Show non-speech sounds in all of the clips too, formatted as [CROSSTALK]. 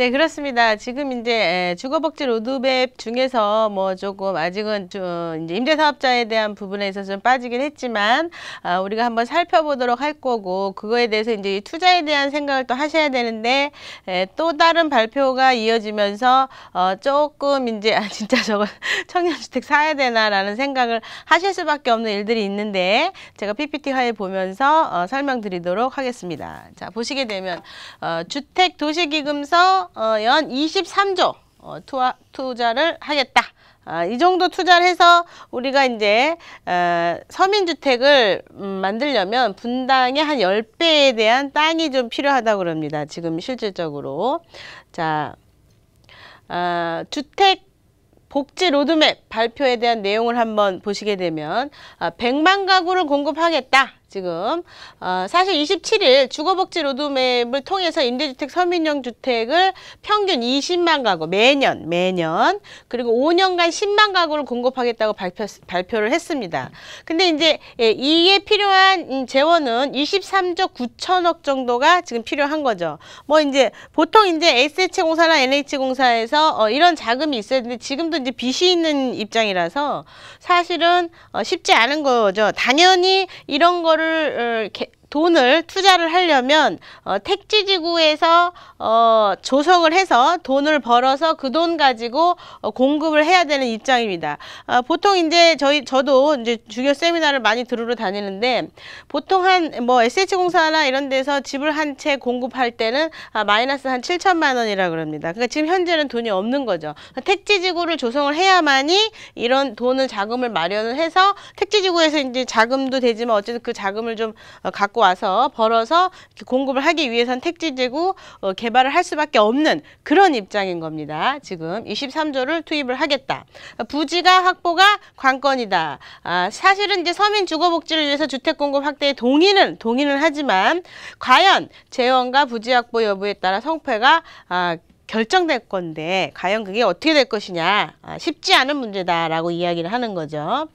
네, 그렇습니다. 지금 이제 주거복지 로드맵 중에서 뭐 조금 아직은 좀 이제 임대사업자에 대한 부분에 있어서 좀 빠지긴 했지만 아, 우리가 한번 살펴보도록 할 거고 그거에 대해서 이제 투자에 대한 생각을 또 하셔야 되는데 에, 또 다른 발표가 이어지면서 어, 조금 이제 아, 진짜 저거 [LAUGHS] 청년주택 사야 되나라는 생각을 하실 수밖에 없는 일들이 있는데 제가 PPT 화에 보면서 어, 설명드리도록 하겠습니다. 자 보시게 되면 어, 주택 도시기금서 연 23조 어, 투자를 하겠다. 아, 이 정도 투자를 해서 우리가 이제 어, 서민주택을 음, 만들려면 분당의 한1 0배에 대한 땅이 좀 필요하다고 그럽니다. 지금 실질적으로. 자, 어, 주택 복지 로드맵 발표에 대한 내용을 한번 보시게 되면 100만 아, 가구를 공급하겠다. 지금 어, 사실 27일 주거복지 로드맵을 통해서 임대주택 서민용 주택을 평균 20만 가구 매년 매년 그리고 5년간 10만 가구를 공급하겠다고 발표, 발표를 했습니다. 근데 이제 예, 이에 필요한 재원은 23조 9천억 정도가 지금 필요한 거죠. 뭐 이제 보통 이제 SH 공사나 NH 공사에서 어, 이런 자금이 있어야 되는데 지금도 이제 빚이 있는 입장이라서 사실은 어, 쉽지 않은 거죠. 당연히 이런 거를 이거를 어, 돈을 투자를 하려면 어, 택지지구에서 어, 조성을 해서 돈을 벌어서 그 돈 가지고 어, 공급을 해야 되는 입장입니다. 어, 보통 이제 저희 저도 이제 주교 세미나를 많이 들으러 다니는데 보통 한 뭐 SH공사나 이런 데서 집을 한 채 공급할 때는 아, 마이너스 한 7천만 원이라 그럽니다. 그러니까 지금 현재는 돈이 없는 거죠. 택지지구를 조성을 해야만이 이런 돈을 자금을 마련을 해서 택지지구에서 이제 자금도 되지만 어쨌든 그 자금을 좀 어, 갖고 갖고 와서 벌어서 공급을 하기 위해선 택지제고 어, 개발을 할 수밖에 없는 그런 입장인 겁니다. 지금 23조를 투입을 하겠다. 부지가 확보가 관건이다. 아, 사실은 이제 서민 주거복지를 위해서 주택 공급 확대에 동의는 동의는 하지만 과연 재원과 부지 확보 여부에 따라 성패가 아, 결정될 건데 과연 그게 어떻게 될 것이냐 아, 쉽지 않은 문제다라고 이야기를 하는 거죠.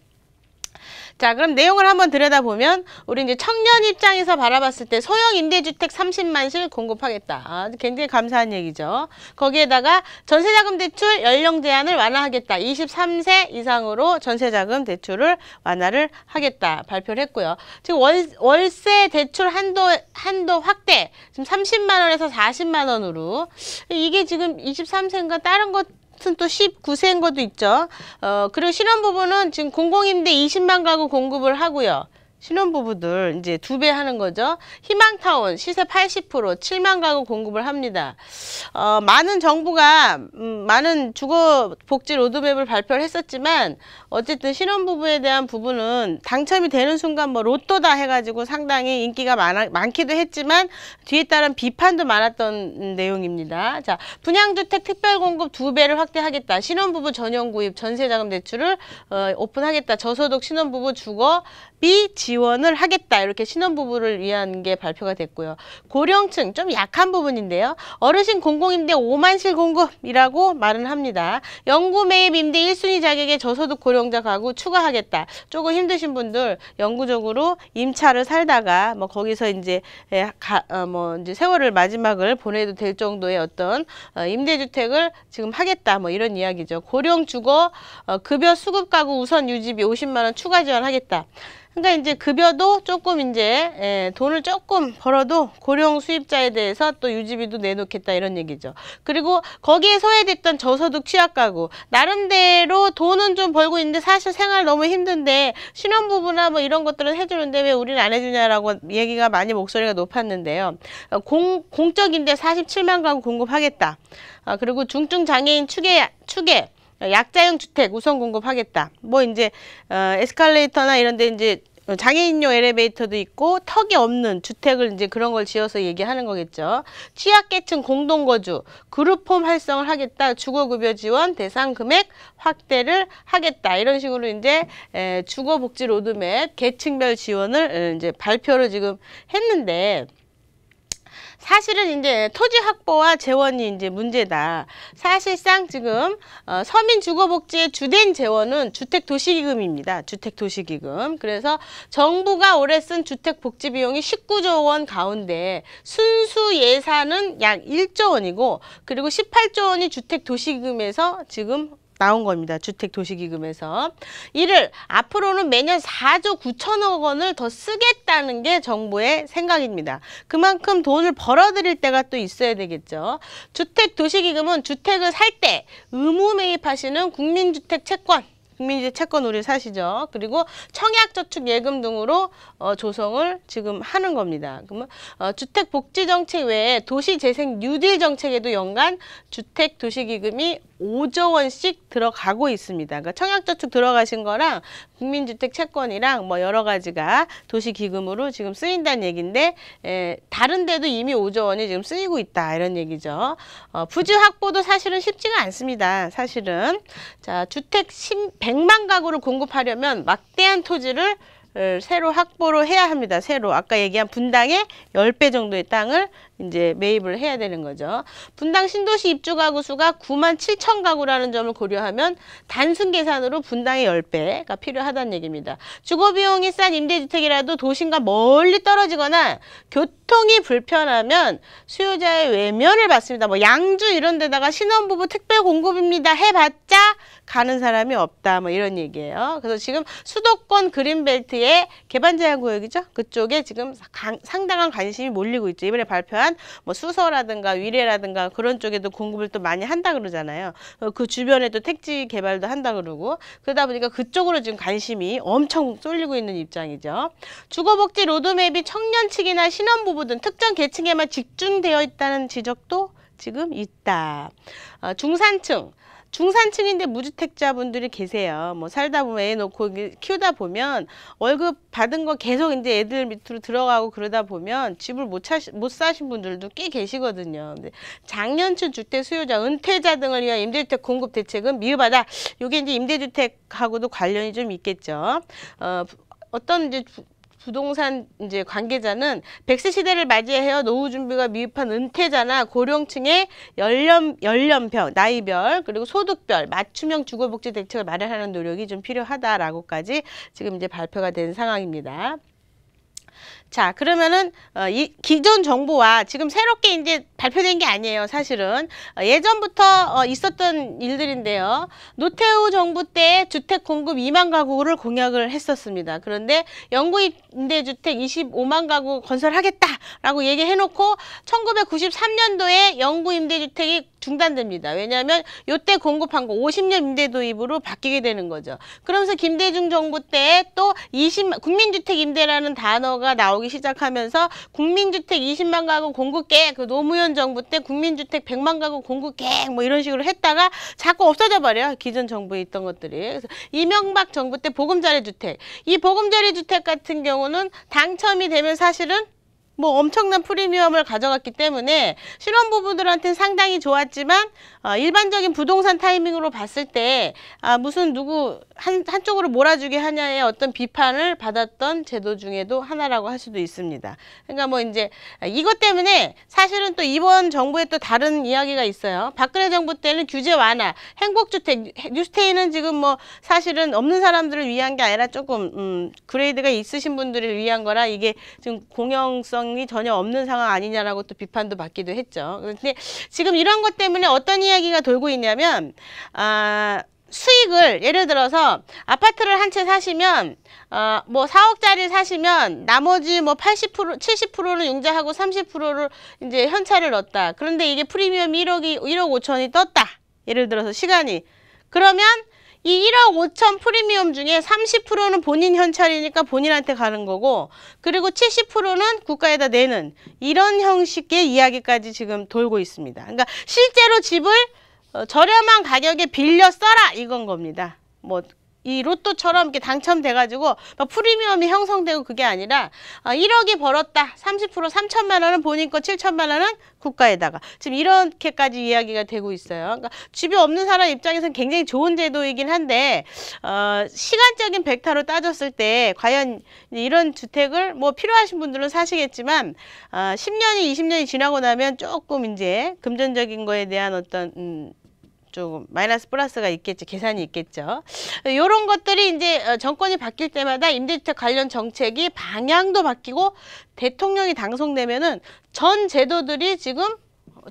자, 그럼 내용을 한번 들여다보면 우리 이제 청년 입장에서 바라봤을 때 소형 임대주택 30만 실 공급하겠다. 아, 굉장히 감사한 얘기죠. 거기에다가 전세자금 대출 연령 제한을 완화하겠다. 23세 이상으로 전세자금 대출을 완화를 하겠다. 발표를 했고요. 지금 월, 월세 대출 한도 한도 확대. 지금 30만 원에서 40만 원으로 이게 지금 23세인가 다른 것 같은 또 19세인 것도 있죠. 어, 그리고 실현부분은 지금 공공임대 20만 가구 공급을 하고요. 신혼부부들 이제 두 배 하는 거죠. 희망타운 시세 80% 7만 가구 공급을 합니다. 어, 많은 정부가 음, 많은 주거복지 로드맵을 발표를 했었지만 어쨌든 신혼부부에 대한 부분은 당첨이 되는 순간 뭐 로또다 해가지고 상당히 인기가 많아, 많기도 했지만 뒤에 따른 비판도 많았던 내용입니다. 자 분양주택 특별공급 두 배를 확대하겠다. 신혼부부 전용 구입 전세자금 대출을 어, 오픈하겠다. 저소득 신혼부부 주거 비 지원 지원을 하겠다 이렇게 신혼부부를 위한 게 발표가 됐고요. 고령층 좀 약한 부분인데요. 어르신 공공임대 5만실 공급이라고 말은 합니다. 영구 매입 임대 1순위 자격에 저소득 고령자 가구 추가하겠다. 조금 힘드신 분들 영구적으로 임차를 살다가 뭐 거기서 이제 예, 가, 어, 뭐 이제 세월을 마지막을 보내도 될 정도의 어떤 어, 임대주택을 지금 하겠다 뭐 이런 이야기죠. 고령 주거 어, 급여 수급 가구 우선 유지비 50만 원 추가 지원하겠다. 그러니까 이제 급여도 조금 이제 예, 돈을 조금 벌어도 고령 수입자에 대해서 또 유지비도 내놓겠다 이런 얘기죠. 그리고 거기에 소외됐던 저소득 취약가구 나름대로 돈은 좀 벌고 있는데 사실 생활 너무 힘든데 신혼부부나 뭐 이런 것들은 해주는데 왜 우리는 안 해주냐라고 얘기가 많이 목소리가 높았는데요. 어, 공, 공적인데 47만 가구 공급하겠다. 아, 그리고 중증장애인 추계, 추계 약자형 주택 우선 공급하겠다. 뭐 이제 어, 에스컬레이터나 이런데 이제 장애인용 엘리베이터도 있고 턱이 없는 주택을 이제 그런 걸 지어서 얘기하는 거겠죠. 취약계층 공동거주, 그룹홈 활성을 하겠다. 주거급여 지원 대상 금액 확대를 하겠다. 이런 식으로 이제 주거복지 로드맵 계층별 지원을 이제 발표를 지금 했는데 사실은 이제 토지 확보와 재원이 이제 문제다. 사실상 지금 어, 서민 주거복지의 주된 재원은 주택 도시기금입니다. 주택 도시기금. 그래서 정부가 올해 쓴 주택 복지 비용이 19조 원 가운데 순수 예산은 약 1조 원이고 그리고 18조 원이 주택 도시기금에서 지금 나온 겁니다. 주택도시기금에서. 이를 앞으로는 매년 4조 9천억 원을 더 쓰겠다는 게 정부의 생각입니다. 그만큼 돈을 벌어들일 때가 또 있어야 되겠죠. 주택도시기금은 주택을 살 때 의무 매입하시는 국민주택 채권 국민이제 채권 우리 사시죠. 그리고 청약저축 예금 등으로 어, 조성을 지금 하는 겁니다. 그러면 어, 주택복지정책 외에 도시재생 뉴딜 정책에도 연간 주택 도시기금이 5조 원씩 들어가고 있습니다. 그러니까 청약저축 들어가신 거랑 국민주택 채권이랑 뭐 여러 가지가 도시기금으로 지금 쓰인다는 얘기인데 에, 다른 데도 이미 5조 원이 지금 쓰이고 있다 이런 얘기죠. 어, 부지 확보도 사실은 쉽지가 않습니다. 사실은 자 주택 10 백만 가구를 공급하려면 막대한 토지를 어, 새로 확보를 해야 합니다. 새로 아까 얘기한 분당의 열배 정도의 땅을 이제 매입을 해야 되는 거죠. 분당 신도시 입주 가구 수가 9만 7천 가구라는 점을 고려하면 단순 계산으로 분당의 10배가 필요하다는 얘기입니다. 주거비용이 싼 임대주택이라도 도심과 멀리 떨어지거나 교통이 불편하면 수요자의 외면을 받습니다. 뭐 양주 이런 데다가 신혼부부 특별 공급입니다 해봤자 가는 사람이 없다 뭐 이런 얘기예요. 그래서 지금 수도권 그린벨트의 개발 제한 구역이죠. 그쪽에 지금 상당한 관심이 몰리고 있죠. 이번에 발표한 있지만 뭐 수서라든가 위례라든가 그런 쪽에도 공급을 또 많이 한다 그러잖아요. 어, 그 주변에 도 택지 개발도 한다 그러고 그러다 보니까 그쪽으로 지금 관심이 엄청 쏠리고 있는 입장이죠. 주거복지 로드맵이 청년 층이나 신혼부부 등 특정 계층에만 집중되어 있다는 지적도 지금 있다. 어, 중산층 중산층인데 무주택자분들이 계세요. 뭐 살다 보면 애 놓고 키우다 보면 월급 받은 거 계속 이제 애들 밑으로 들어가고 그러다 보면 집을 못, 차시, 못 사신 분들도 꽤 계시거든요. 근데 작년층 주택 수요자 은퇴자 등을 위한 임대주택 공급 대책은 미흡하다. 이게 이제 임대주택하고도 관련이 좀 있겠죠. 어, 어떤 이제 부동산 이제 관계자는 백세 시대를 맞이하여 노후 준비가 미흡한 은퇴자나 고령층의 연령 연령별, 나이별 그리고 소득별 맞춤형 주거 복지 대책을 마련하는 노력이 좀 필요하다라고까지 지금 이제 발표가 된 상황입니다. 자, 그러면은 어, 이 기존 정부와 지금 새롭게 이제 발표된 게 아니에요. 사실은 어, 예전부터 어, 있었던 일들인데요. 노태우 정부 때 주택 공급 2만 가구를 공약을 했었습니다. 그런데 영구 임대주택 25만 가구 건설하겠다라고 얘기해놓고 1993년도에 영구 임대주택이 중단됩니다. 왜냐하면 요때 공급한 거 50년 임대 도입으로 바뀌게 되는 거죠. 그러면서 김대중 정부 때또 20만 국민주택 임대라는 단어가 나오기 시작하면서 국민주택 20만 가구 공급 계획 그 노무현 정부 때 국민주택 100만 가구 공급 계획 뭐 이런 식으로 했다가 자꾸 없어져 버려요. 기존 정부에 있던 것들이. 그래서 이명박 정부 때 보금자리 주택. 이 보금자리 주택 같은 경우는 당첨이 되면 사실은 뭐 엄청난 프리미엄을 가져갔기 때문에 실업 부부들한테는 상당히 좋았지만 어, 일반적인 부동산 타이밍으로 봤을 때 아, 무슨 누구 한, 한쪽으로 몰아주게 하냐의 어떤 비판을 받았던 제도 중에도 하나라고 할 수도 있습니다. 그러니까 뭐 이제 이것 때문에 사실은 또 이번 정부에 또 다른 이야기가 있어요. 박근혜 정부 때는 규제 완화, 행복주택, 뉴스테이는 지금 뭐 사실은 없는 사람들을 위한 게 아니라 조금 음, 그레이드가 있으신 분들을 위한 거라 이게 지금 공영성 가능이 전혀 없는 상황 아니냐라고 또 비판도 받기도 했죠. 근데 지금 이런 것 때문에 어떤 이야기가 돌고 있냐면 아 수익을 예를 들어서 아파트를 한 채 사시면 어뭐 4억짜리 사시면 나머지 뭐80% 70%를 융자하고 30%를 이제 현찰을 넣었다. 그런데 이게 프리미엄 1억이 1억 5천이 떴다. 예를 들어서 시간이 그러면 이 1억 5천 프리미엄 중에 30%는 본인 현찰이니까 본인한테 가는 거고 그리고 70%는 국가에다 내는 이런 형식의 이야기까지 지금 돌고 있습니다. 그러니까 실제로 집을 어, 저렴한 가격에 빌려 써라 이건 겁니다. 뭐이 로또처럼 이렇게 당첨돼가지고 프리미엄이 형성되고 그게 아니라 1억이 아, 벌었다. 30% 3천만 원은 본인 거 7천만 원은 국가에다가 지금 이렇게까지 이야기가 되고 있어요. 그러니까 집이 없는 사람 입장에서는 굉장히 좋은 제도이긴 한데 어, 시간적인 벡터로 따졌을 때 과연 이런 주택을 뭐 필요하신 분들은 사시겠지만 어, 아, 10년이 20년이 지나고 나면 조금 이제 금전적인 거에 대한 어떤 음, 조금 마이너스 플러스가 있겠죠. 계산이 있겠죠. 이런 것들이 이제 어, 정권이 바뀔 때마다 임대주택 관련 정책이 방향도 바뀌고 대통령이 당선되면은 전 제도들이 지금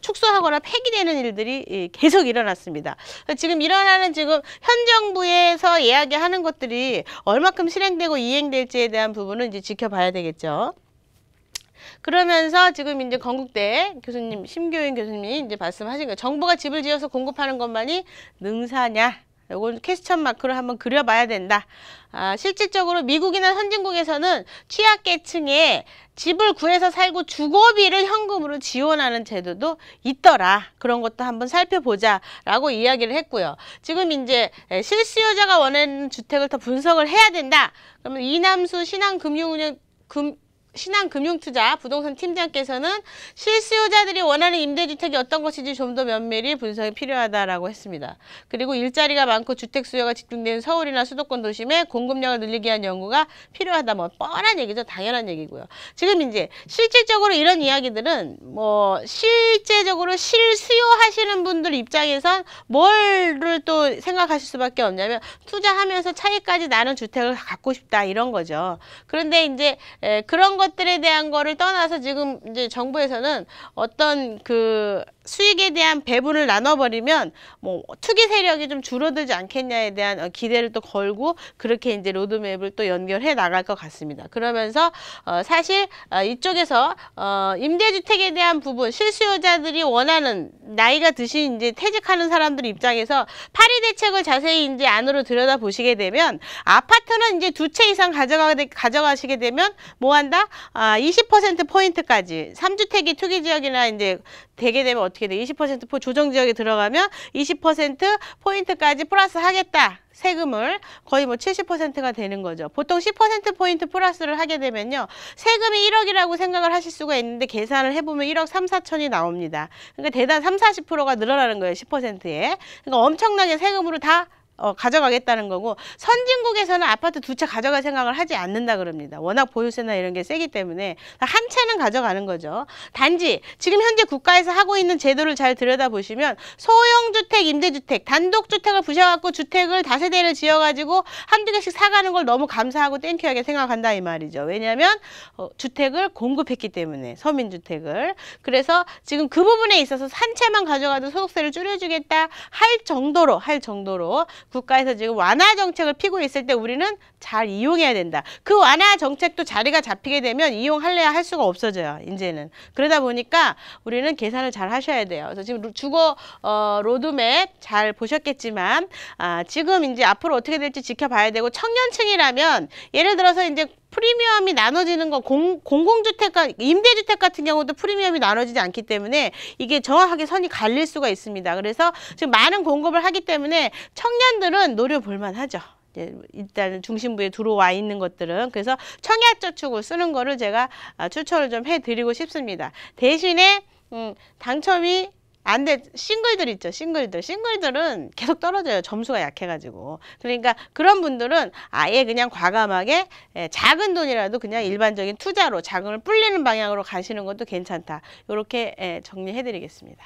축소하거나 폐기되는 일들이 계속 일어났습니다. 지금 일어나는 지금 현 정부에서 이야기하는 것들이 얼마큼 실행되고 이행될지에 대한 부분은 이제 지켜봐야 되겠죠. 그러면서 지금 이제 건국대 교수님 심교인 교수님이 이제 말씀하신 거예요. 정부가 집을 지어서 공급하는 것만이 능사냐? 요건 캐스천 마크를 한번 그려봐야 된다. 아, 실질적으로 미국이나 선진국에서는 취약계층에 집을 구해서 살고 주거비를 현금으로 지원하는 제도도 있더라. 그런 것도 한번 살펴보자. 라고 이야기를 했고요. 지금 이제 실수요자가 원하는 주택을 더 분석을 해야 된다. 그러면 이남수 신한금융운영 금, 신한금융투자 부동산 팀장께서는 실수요자들이 원하는 임대주택이 어떤 것인지 좀 더 면밀히 분석이 필요하다라고 했습니다. 그리고 일자리가 많고 주택 수요가 집중된 서울이나 수도권 도심에 공급량을 늘리기 위한 연구가 필요하다. 뭐 뻔한 얘기죠. 당연한 얘기고요. 지금 이제 실질적으로 이런 이야기들은 뭐 실제적으로 실수요하시는 분들 입장에선 뭐를 또 생각하실 수밖에 없냐면 투자하면서 차이까지 나는 주택을 갖고 싶다 이런 거죠. 그런데 이제 그런 거 것들에 대한 거를 떠나서 지금 이제 정부에서는 어떤 그 수익에 대한 배분을 나눠버리면 뭐 투기 세력이 좀 줄어들지 않겠냐에 대한 어, 기대를 또 걸고 그렇게 이제 로드맵을 또 연결해 나갈 것 같습니다. 그러면서 어 사실 어, 이쪽에서 어 임대주택에 대한 부분 실수요자들이 원하는 나이가 드신 이제 퇴직하는 사람들 입장에서 파리 대책을 자세히 이제 안으로 들여다 보시게 되면 아파트는 이제 두 채 이상 가져가 가져가시게 되면 뭐 한다? 아20% 포인트까지 삼주택이 투기 지역이나 이제 되게 되면 어떻게 돼? 20%포 조정 지역에 들어가면 20% 포인트까지 플러스 하겠다. 세금을 거의 뭐 70%가 되는 거죠. 보통 10%포인트 플러스를 하게 되면요. 세금이 1억이라고 생각을 하실 수가 있는데 계산을 해보면 1억 3, 4천이 나옵니다. 그러니까 대단 3, 40%가 늘어나는 거예요. 10%에. 그러니까 엄청나게 세금으로 다 어, 가져가겠다는 거고 선진국에서는 아파트 두 채 가져갈 생각을 하지 않는다 그럽니다. 워낙 보유세나 이런 게 세기 때문에 한 채는 가져가는 거죠. 단지 지금 현재 국가에서 하고 있는 제도를 잘 들여다보시면 소형주택, 임대주택, 단독주택을 부셔갖고 주택을 다세대를 지어가지고 한두 개씩 사가는 걸 너무 감사하고 땡큐하게 생각한다 이 말이죠. 왜냐하면 어, 주택을 공급했기 때문에 서민주택을 그래서 지금 그 부분에 있어서 한 채만 가져가도 소득세를 줄여주겠다 할 정도로 할 정도로 국가에서 지금 완화 정책을 피고 있을 때 우리는 잘 이용해야 된다. 그 완화 정책도 자리가 잡히게 되면 이용할래야 할 수가 없어져요. 이제는. 그러다 보니까 우리는 계산을 잘 하셔야 돼요. 그래서 지금 주거 어, 로드맵 잘 보셨겠지만 아, 지금 이제 앞으로 어떻게 될지 지켜봐야 되고 청년층이라면 예를 들어서 이제 프리미엄이 나눠지는 건 공, 공공주택과 임대주택 같은 경우도 프리미엄이 나눠지지 않기 때문에 이게 정확하게 선이 갈릴 수가 있습니다. 그래서 지금 많은 공급을 하기 때문에 청년들은 노려볼 만하죠. 일단 중심부에 들어와 있는 것들은 그래서 청약저축을 쓰는 거를 제가 아, 추천을 좀 해드리고 싶습니다. 대신에 음, 당첨이 안 아, 돼. 싱글들 있죠. 싱글들. 싱글들은 계속 떨어져요. 점수가 약해가지고. 그러니까 그런 분들은 아예 그냥 과감하게 예, 작은 돈이라도 그냥 일반적인 투자로 자금을 불리는 방향으로 가시는 것도 괜찮다. 이렇게 예, 정리해드리겠습니다.